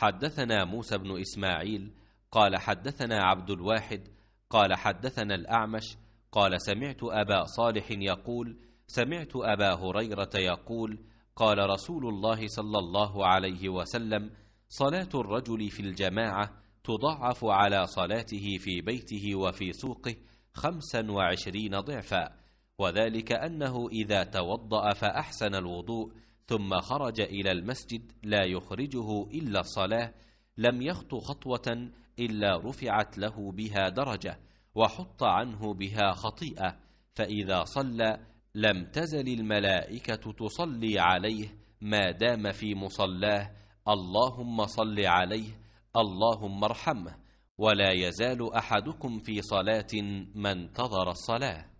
حدثنا موسى بن إسماعيل قال حدثنا عبد الواحد قال حدثنا الأعمش قال سمعت أبا صالح يقول سمعت أبا هريرة يقول قال رسول الله صلى الله عليه وسلم صلاة الرجل في الجماعة تضعف على صلاته في بيته وفي سوقه خمسا وعشرين ضعفا وذلك أنه إذا توضأ فأحسن الوضوء ثم خرج إلى المسجد لا يخرجه إلا الصلاة لم يخط خطوة إلا رفعت له بها درجة وحط عنه بها خطيئة فإذا صلى لم تزل الملائكة تصلي عليه ما دام في مصلاه اللهم صل عليه اللهم ارحمه ولا يزال أحدكم في صلاة ما انتظر الصلاة